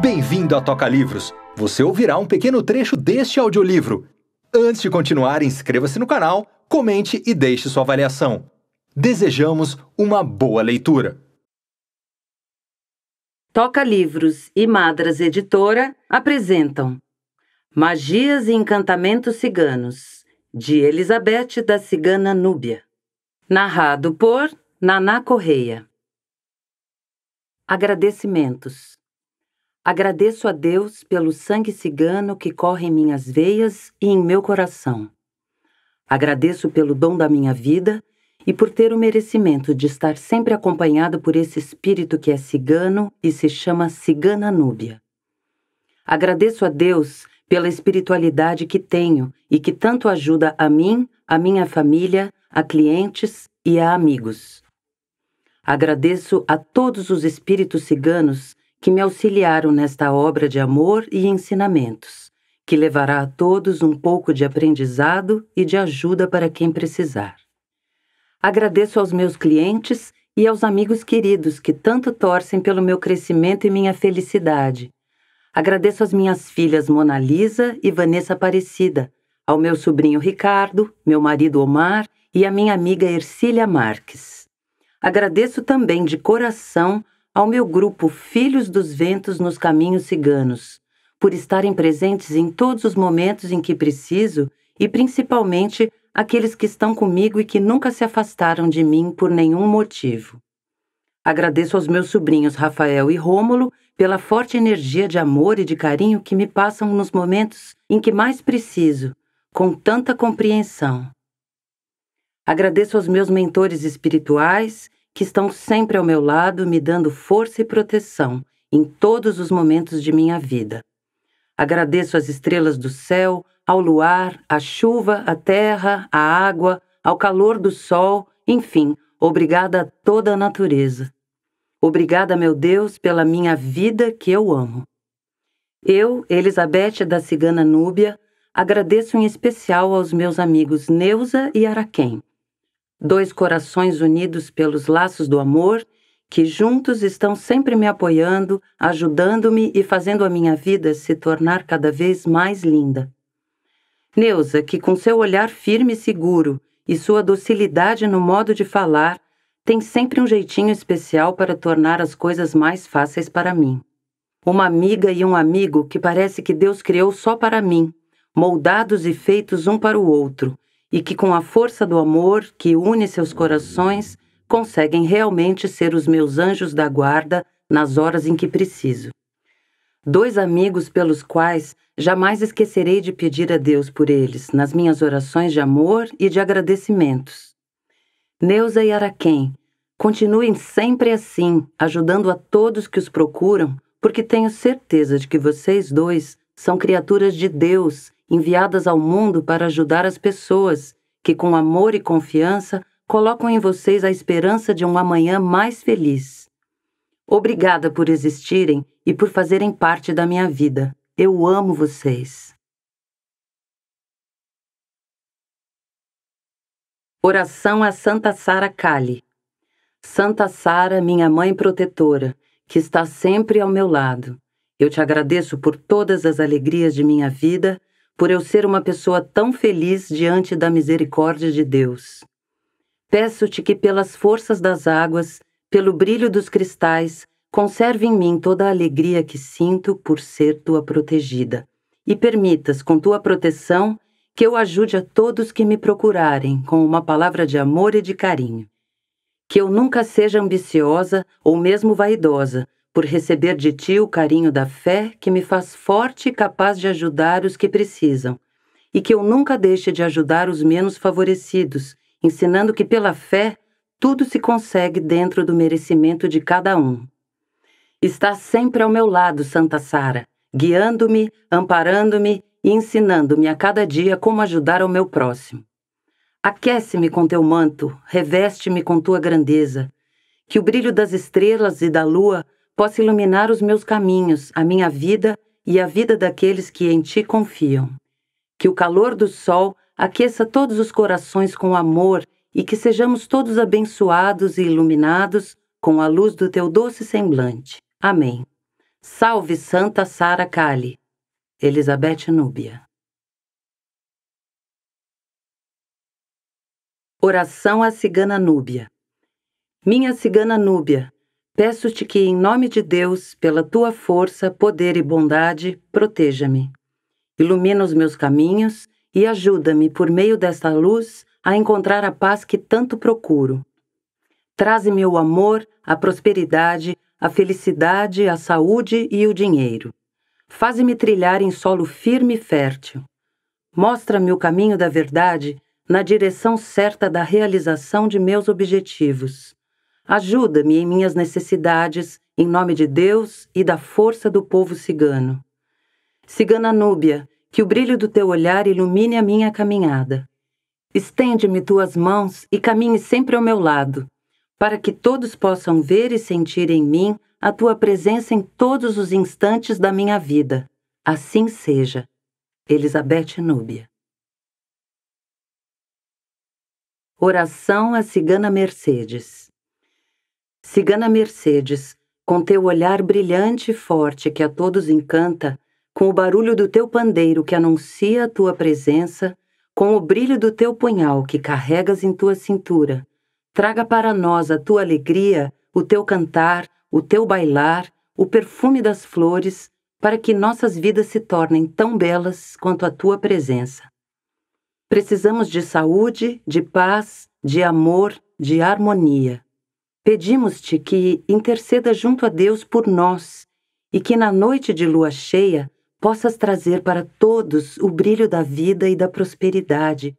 Bem-vindo à Toca Livros. Você ouvirá um pequeno trecho deste audiolivro. Antes de continuar, inscreva-se no canal, comente e deixe sua avaliação. Desejamos uma boa leitura. Toca Livros e Madras Editora apresentam Magias e Encantamentos Ciganos, de Elizabeth da Cigana Núbia. Narrado por Naná Correia. Agradecimentos. Agradeço a Deus pelo sangue cigano que corre em minhas veias e em meu coração. Agradeço pelo dom da minha vida e por ter o merecimento de estar sempre acompanhado por esse espírito que é cigano e se chama Cigana Núbia. Agradeço a Deus pela espiritualidade que tenho e que tanto ajuda a mim, a minha família, a clientes e a amigos. Agradeço a todos os espíritos ciganos que me auxiliaram nesta obra de amor e ensinamentos, que levará a todos um pouco de aprendizado e de ajuda para quem precisar. Agradeço aos meus clientes e aos amigos queridos que tanto torcem pelo meu crescimento e minha felicidade. Agradeço às minhas filhas Mona Lisa e Vanessa Aparecida, ao meu sobrinho Ricardo, meu marido Omar e à minha amiga Ercília Marques. Agradeço também de coração ao meu grupo Filhos dos Ventos nos Caminhos Ciganos, por estarem presentes em todos os momentos em que preciso e principalmente aqueles que estão comigo e que nunca se afastaram de mim por nenhum motivo. Agradeço aos meus sobrinhos Rafael e Rômulo pela forte energia de amor e de carinho que me passam nos momentos em que mais preciso, com tanta compreensão. Agradeço aos meus mentores espirituais que estão sempre ao meu lado, me dando força e proteção em todos os momentos de minha vida. Agradeço às estrelas do céu, ao luar, à chuva, à terra, à água, ao calor do sol, enfim, obrigada a toda a natureza. Obrigada, meu Deus, pela minha vida que eu amo. Eu, Elizabeth da Cigana Núbia, agradeço em especial aos meus amigos Neuza e Araquém, dois corações unidos pelos laços do amor, que juntos estão sempre me apoiando, ajudando-me e fazendo a minha vida se tornar cada vez mais linda. Neuza, que com seu olhar firme e seguro e sua docilidade no modo de falar, tem sempre um jeitinho especial para tornar as coisas mais fáceis para mim. Uma amiga e um amigo que parece que Deus criou só para mim, moldados e feitos um para o outro, e que, com a força do amor que une seus corações, conseguem realmente ser os meus anjos da guarda nas horas em que preciso. Dois amigos pelos quais jamais esquecerei de pedir a Deus por eles nas minhas orações de amor e de agradecimentos. Neuza e Araquém, continuem sempre assim, ajudando a todos que os procuram, porque tenho certeza de que vocês dois são criaturas de Deus enviadas ao mundo para ajudar as pessoas que, com amor e confiança, colocam em vocês a esperança de um amanhã mais feliz. Obrigada por existirem e por fazerem parte da minha vida. Eu amo vocês. Oração a Santa Sara Cali. Santa Sara, minha mãe protetora, que está sempre ao meu lado, eu te agradeço por todas as alegrias de minha vida por eu ser uma pessoa tão feliz diante da misericórdia de Deus. Peço-te que, pelas forças das águas, pelo brilho dos cristais, conserve em mim toda a alegria que sinto por ser tua protegida, e permitas, com tua proteção, que eu ajude a todos que me procurarem com uma palavra de amor e de carinho. Que eu nunca seja ambiciosa ou mesmo vaidosa, por receber de ti o carinho da fé que me faz forte e capaz de ajudar os que precisam, e que eu nunca deixe de ajudar os menos favorecidos, ensinando que pela fé tudo se consegue dentro do merecimento de cada um. Está sempre ao meu lado, Santa Sara, guiando-me, amparando-me e ensinando-me a cada dia como ajudar ao meu próximo. Aquece-me com teu manto, reveste-me com tua grandeza, que o brilho das estrelas e da lua possa iluminar os meus caminhos, a minha vida e a vida daqueles que em ti confiam. Que o calor do sol aqueça todos os corações com amor e que sejamos todos abençoados e iluminados com a luz do teu doce semblante. Amém. Salve Santa Sara Kali. Elizabeth Núbia. Oração à Cigana Núbia. Minha Cigana Núbia, Peço-te que, em nome de Deus, pela tua força, poder e bondade, proteja-me. Ilumina os meus caminhos e ajuda-me, por meio desta luz, a encontrar a paz que tanto procuro. Traze-me o amor, a prosperidade, a felicidade, a saúde e o dinheiro. Faze-me trilhar em solo firme e fértil. Mostra-me o caminho da verdade na direção certa da realização de meus objetivos. Ajuda-me em minhas necessidades, em nome de Deus e da força do povo cigano. Cigana Núbia, que o brilho do teu olhar ilumine a minha caminhada. Estende-me tuas mãos e caminhe sempre ao meu lado, para que todos possam ver e sentir em mim a tua presença em todos os instantes da minha vida. Assim seja. Elizabeth Núbia. Oração à Cigana Mercedes Cigana Mercedes, com teu olhar brilhante e forte que a todos encanta, com o barulho do teu pandeiro que anuncia a tua presença, com o brilho do teu punhal que carregas em tua cintura, traga para nós a tua alegria, o teu cantar, o teu bailar, o perfume das flores, para que nossas vidas se tornem tão belas quanto a tua presença. Precisamos de saúde, de paz, de amor, de harmonia. Pedimos-te que interceda junto a Deus por nós e que na noite de lua cheia possas trazer para todos o brilho da vida e da prosperidade,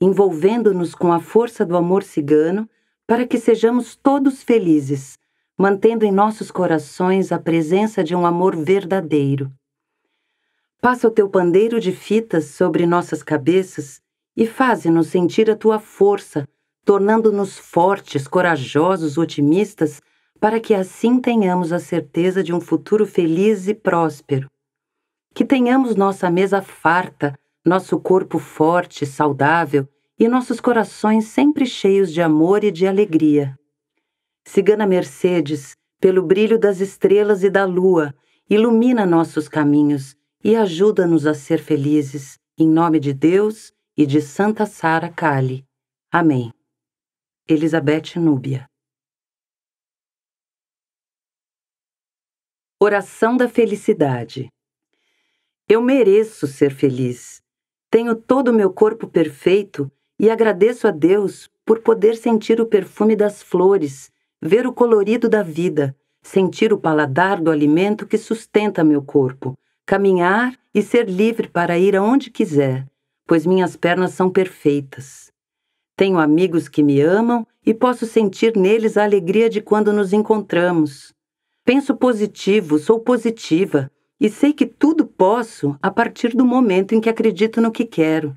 envolvendo-nos com a força do amor cigano para que sejamos todos felizes, mantendo em nossos corações a presença de um amor verdadeiro. Passa o teu pandeiro de fitas sobre nossas cabeças e faze-nos sentir a tua força tornando-nos fortes, corajosos, otimistas, para que assim tenhamos a certeza de um futuro feliz e próspero. Que tenhamos nossa mesa farta, nosso corpo forte, saudável e nossos corações sempre cheios de amor e de alegria. Cigana Mercedes, pelo brilho das estrelas e da lua, ilumina nossos caminhos e ajuda-nos a ser felizes, em nome de Deus e de Santa Sara Cali. Amém. Elizabeth Núbia. Oração da Felicidade. Eu mereço ser feliz. Tenho todo o meu corpo perfeito e agradeço a Deus por poder sentir o perfume das flores, ver o colorido da vida, sentir o paladar do alimento que sustenta meu corpo, caminhar e ser livre para ir aonde quiser, pois minhas pernas são perfeitas. Tenho amigos que me amam e posso sentir neles a alegria de quando nos encontramos. Penso positivo, sou positiva e sei que tudo posso a partir do momento em que acredito no que quero.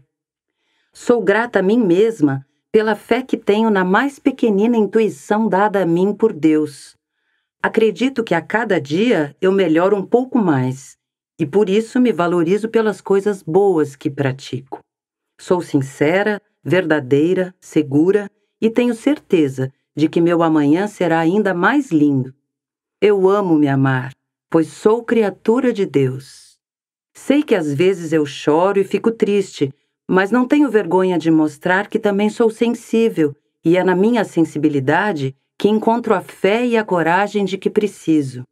Sou grata a mim mesma pela fé que tenho na mais pequenina intuição dada a mim por Deus. Acredito que a cada dia eu melhoro um pouco mais e por isso me valorizo pelas coisas boas que pratico. Sou sincera, verdadeira, segura e tenho certeza de que meu amanhã será ainda mais lindo. Eu amo me amar, pois sou criatura de Deus. Sei que às vezes eu choro e fico triste, mas não tenho vergonha de mostrar que também sou sensível e é na minha sensibilidade que encontro a fé e a coragem de que preciso.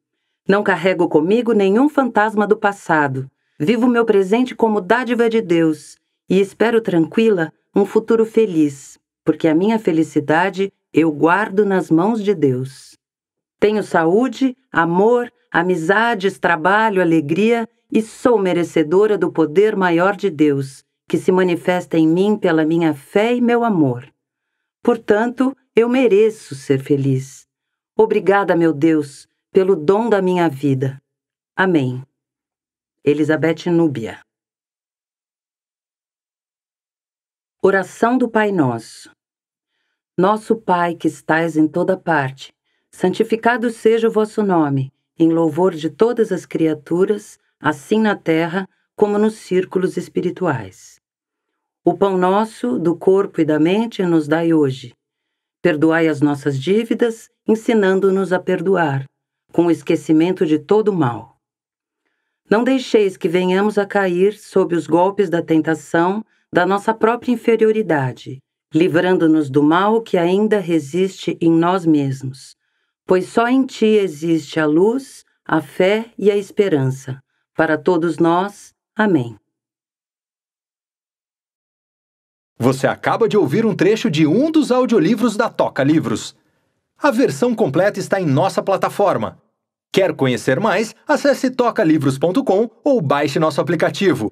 Não carrego comigo nenhum fantasma do passado. Vivo meu presente como dádiva de Deus e espero tranquila um futuro feliz, porque a minha felicidade eu guardo nas mãos de Deus. Tenho saúde, amor, amizades, trabalho, alegria e sou merecedora do poder maior de Deus, que se manifesta em mim pela minha fé e meu amor. Portanto, eu mereço ser feliz. Obrigada, meu Deus, pelo dom da minha vida. Amém. Elizabeth Núbia Oração do Pai Nosso. Nosso Pai que estais em toda parte, santificado seja o vosso nome, em louvor de todas as criaturas, assim na terra como nos círculos espirituais. O pão nosso, do corpo e da mente, nos dai hoje. Perdoai as nossas dívidas, ensinando-nos a perdoar, com o esquecimento de todo mal. Não deixeis que venhamos a cair sob os golpes da tentação da nossa própria inferioridade, livrando-nos do mal que ainda resiste em nós mesmos. Pois só em Ti existe a luz, a fé e a esperança. Para todos nós. Amém. Você acaba de ouvir um trecho de um dos audiolivros da Toca Livros. A versão completa está em nossa plataforma. Quer conhecer mais? Acesse tocalivros.com ou baixe nosso aplicativo.